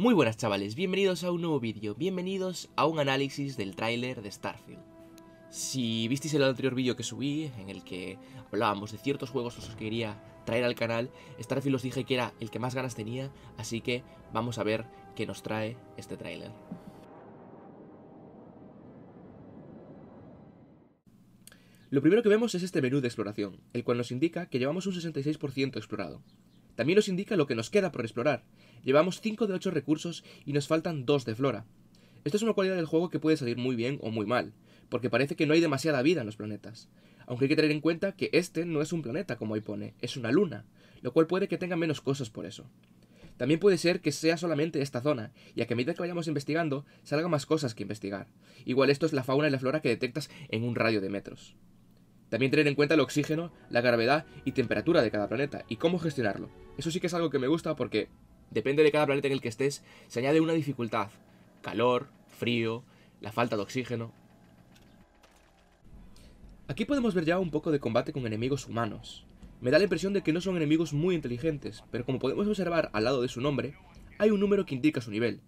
Muy buenas chavales, bienvenidos a un nuevo vídeo, bienvenidos a un análisis del tráiler de Starfield. Si visteis el anterior vídeo que subí, en el que hablábamos de ciertos juegos que os quería traer al canal, Starfield os dije que era el que más ganas tenía, así que vamos a ver qué nos trae este tráiler. Lo primero que vemos es este menú de exploración, el cual nos indica que llevamos un 66% explorado, también nos indica lo que nos queda por explorar. Llevamos 5 de 8 recursos y nos faltan 2 de flora. Esto es una cualidad del juego que puede salir muy bien o muy mal, porque parece que no hay demasiada vida en los planetas. Aunque hay que tener en cuenta que este no es un planeta como hoy pone, es una luna, lo cual puede que tenga menos cosas por eso. También puede ser que sea solamente esta zona, y a que a medida que vayamos investigando, salgan más cosas que investigar. Igual esto es la fauna y la flora que detectas en un radio de metros. También tener en cuenta el oxígeno, la gravedad y temperatura de cada planeta y cómo gestionarlo. Eso sí que es algo que me gusta porque depende de cada planeta en el que estés, se añade una dificultad. Calor, frío, la falta de oxígeno. Aquí podemos ver ya un poco de combate con enemigos humanos. Me da la impresión de que no son enemigos muy inteligentes, pero como podemos observar al lado de su nombre, hay un número que indica su nivel,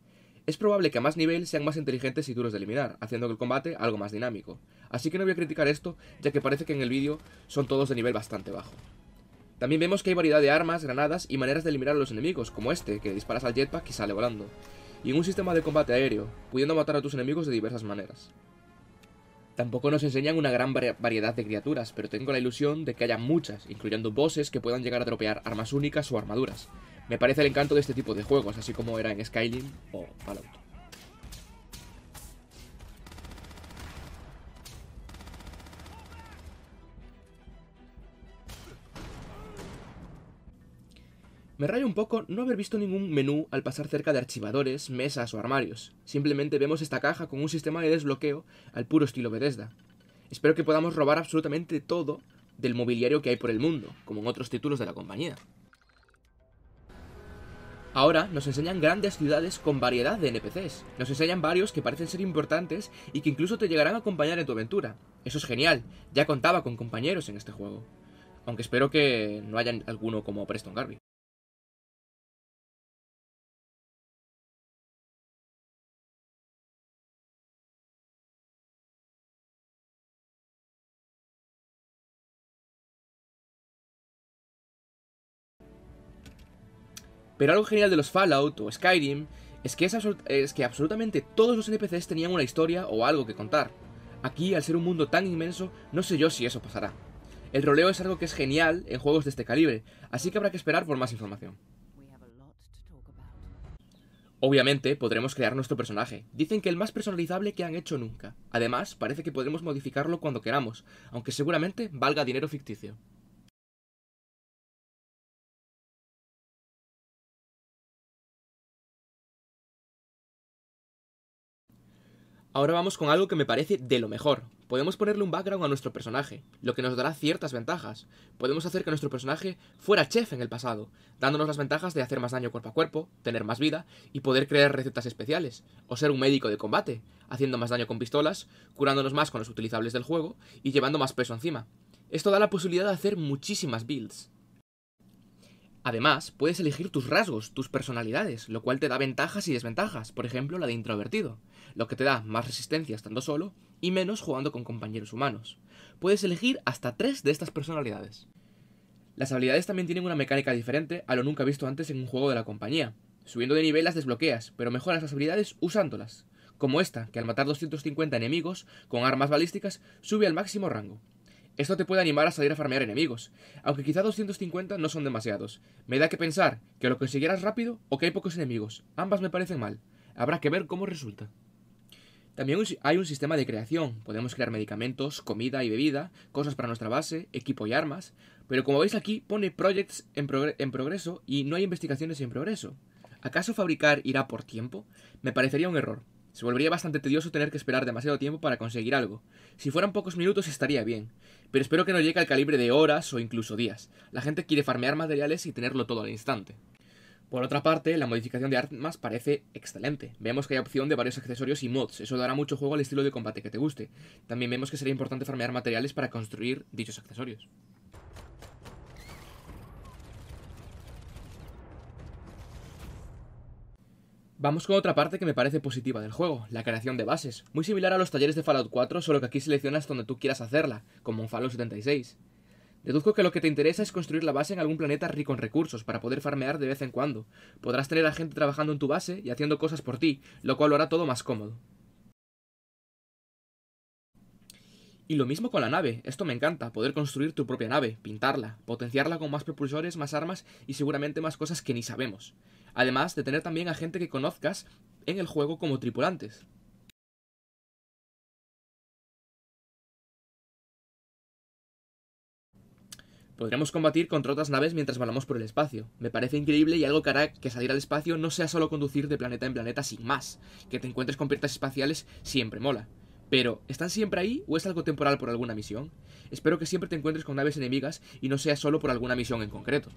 es probable que a más nivel sean más inteligentes y duros de eliminar, haciendo que el combate algo más dinámico. Así que no voy a criticar esto, ya que parece que en el vídeo son todos de nivel bastante bajo. También vemos que hay variedad de armas, granadas y maneras de eliminar a los enemigos, como este, que disparas al jetpack y sale volando. Y un sistema de combate aéreo, pudiendo matar a tus enemigos de diversas maneras. Tampoco nos enseñan una gran variedad de criaturas, pero tengo la ilusión de que haya muchas, incluyendo bosses que puedan llegar a tropear armas únicas o armaduras, me parece el encanto de este tipo de juegos, así como era en Skyrim o Fallout. Me rayo un poco no haber visto ningún menú al pasar cerca de archivadores, mesas o armarios. Simplemente vemos esta caja con un sistema de desbloqueo al puro estilo Bethesda. Espero que podamos robar absolutamente todo del mobiliario que hay por el mundo, como en otros títulos de la compañía. Ahora nos enseñan grandes ciudades con variedad de NPCs. Nos enseñan varios que parecen ser importantes y que incluso te llegarán a acompañar en tu aventura. Eso es genial, ya contaba con compañeros en este juego. Aunque espero que no haya alguno como Preston Garvey. Pero algo genial de los Fallout o Skyrim es que, que absolutamente todos los NPCs tenían una historia o algo que contar. Aquí, al ser un mundo tan inmenso, no sé yo si eso pasará. El roleo es algo que es genial en juegos de este calibre, así que habrá que esperar por más información. Obviamente, podremos crear nuestro personaje. Dicen que el más personalizable que han hecho nunca. Además, parece que podremos modificarlo cuando queramos, aunque seguramente valga dinero ficticio. Ahora vamos con algo que me parece de lo mejor. Podemos ponerle un background a nuestro personaje, lo que nos dará ciertas ventajas. Podemos hacer que nuestro personaje fuera chef en el pasado, dándonos las ventajas de hacer más daño cuerpo a cuerpo, tener más vida y poder crear recetas especiales, o ser un médico de combate, haciendo más daño con pistolas, curándonos más con los utilizables del juego y llevando más peso encima. Esto da la posibilidad de hacer muchísimas builds. Además, puedes elegir tus rasgos, tus personalidades, lo cual te da ventajas y desventajas, por ejemplo la de introvertido, lo que te da más resistencia estando solo y menos jugando con compañeros humanos. Puedes elegir hasta tres de estas personalidades. Las habilidades también tienen una mecánica diferente a lo nunca visto antes en un juego de la compañía. Subiendo de nivel las desbloqueas, pero mejoras las habilidades usándolas, como esta, que al matar 250 enemigos con armas balísticas sube al máximo rango. Esto te puede animar a salir a farmear enemigos, aunque quizá 250 no son demasiados. Me da que pensar que lo conseguirás rápido o que hay pocos enemigos. Ambas me parecen mal. Habrá que ver cómo resulta. También hay un sistema de creación. Podemos crear medicamentos, comida y bebida, cosas para nuestra base, equipo y armas. Pero como veis aquí pone projects en progreso y no hay investigaciones en progreso. ¿Acaso fabricar irá por tiempo? Me parecería un error. Se volvería bastante tedioso tener que esperar demasiado tiempo para conseguir algo. Si fueran pocos minutos estaría bien, pero espero que no llegue al calibre de horas o incluso días. La gente quiere farmear materiales y tenerlo todo al instante. Por otra parte, la modificación de armas parece excelente. Vemos que hay opción de varios accesorios y mods, eso dará mucho juego al estilo de combate que te guste. También vemos que sería importante farmear materiales para construir dichos accesorios. Vamos con otra parte que me parece positiva del juego, la creación de bases, muy similar a los talleres de Fallout 4, solo que aquí seleccionas donde tú quieras hacerla, como en Fallout 76. Deduzco que lo que te interesa es construir la base en algún planeta rico en recursos para poder farmear de vez en cuando. Podrás tener a gente trabajando en tu base y haciendo cosas por ti, lo cual lo hará todo más cómodo. Y lo mismo con la nave, esto me encanta, poder construir tu propia nave, pintarla, potenciarla con más propulsores, más armas y seguramente más cosas que ni sabemos. Además de tener también a gente que conozcas en el juego como tripulantes. Podremos combatir contra otras naves mientras volamos por el espacio. Me parece increíble y algo que hará que salir al espacio no sea solo conducir de planeta en planeta sin más. Que te encuentres con piratas espaciales siempre mola. Pero, ¿están siempre ahí o es algo temporal por alguna misión? Espero que siempre te encuentres con naves enemigas y no sea solo por alguna misión en concreto.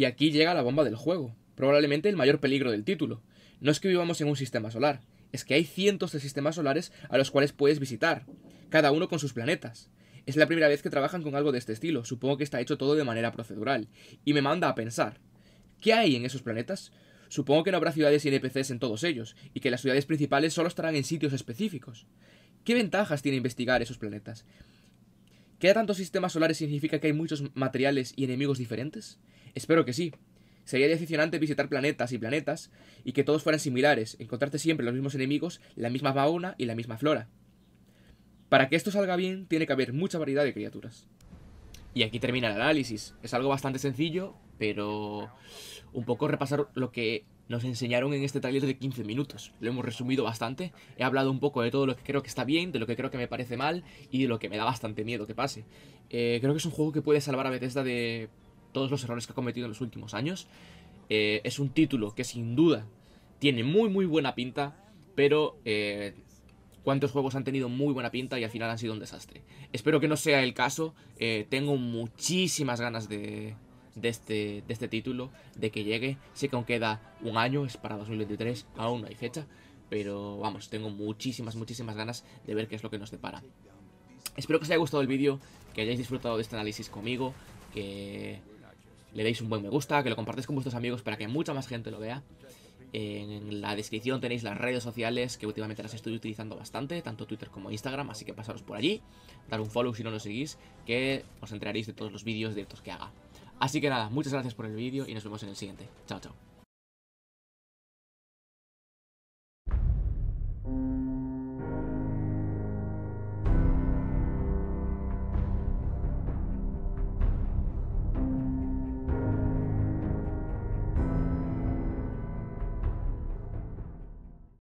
Y aquí llega la bomba del juego, probablemente el mayor peligro del título. No es que vivamos en un sistema solar, es que hay cientos de sistemas solares a los cuales puedes visitar, cada uno con sus planetas. Es la primera vez que trabajan con algo de este estilo, supongo que está hecho todo de manera procedural, y me manda a pensar, ¿qué hay en esos planetas? Supongo que no habrá ciudades y NPCs en todos ellos, y que las ciudades principales solo estarán en sitios específicos. ¿Qué ventajas tiene investigar esos planetas? ¿Que haya tantos sistemas solares significa que hay muchos materiales y enemigos diferentes? Espero que sí. Sería decepcionante visitar planetas y planetas y que todos fueran similares, encontrarte siempre los mismos enemigos, la misma fauna y la misma flora. Para que esto salga bien, tiene que haber mucha variedad de criaturas. Y aquí termina el análisis. Es algo bastante sencillo, pero un poco repasar lo que nos enseñaron en este taller de 15 minutos. Lo hemos resumido bastante. He hablado un poco de todo lo que creo que está bien, de lo que creo que me parece mal y de lo que me da bastante miedo que pase. Eh, creo que es un juego que puede salvar a Bethesda de todos los errores que ha cometido en los últimos años. Eh, es un título que sin duda tiene muy muy buena pinta, pero eh, cuántos juegos han tenido muy buena pinta y al final han sido un desastre. Espero que no sea el caso. Eh, tengo muchísimas ganas de, de, este, de este título, de que llegue. Sé que aún queda un año, es para 2023, aún no hay fecha. Pero vamos, tengo muchísimas, muchísimas ganas de ver qué es lo que nos depara. Espero que os haya gustado el vídeo, que hayáis disfrutado de este análisis conmigo, que le deis un buen me gusta, que lo compartáis con vuestros amigos para que mucha más gente lo vea. En la descripción tenéis las redes sociales que últimamente las estoy utilizando bastante, tanto Twitter como Instagram, así que pasaros por allí, dar un follow si no lo seguís, que os enteraréis de todos los vídeos directos que haga. Así que nada, muchas gracias por el vídeo y nos vemos en el siguiente. Chao, chao.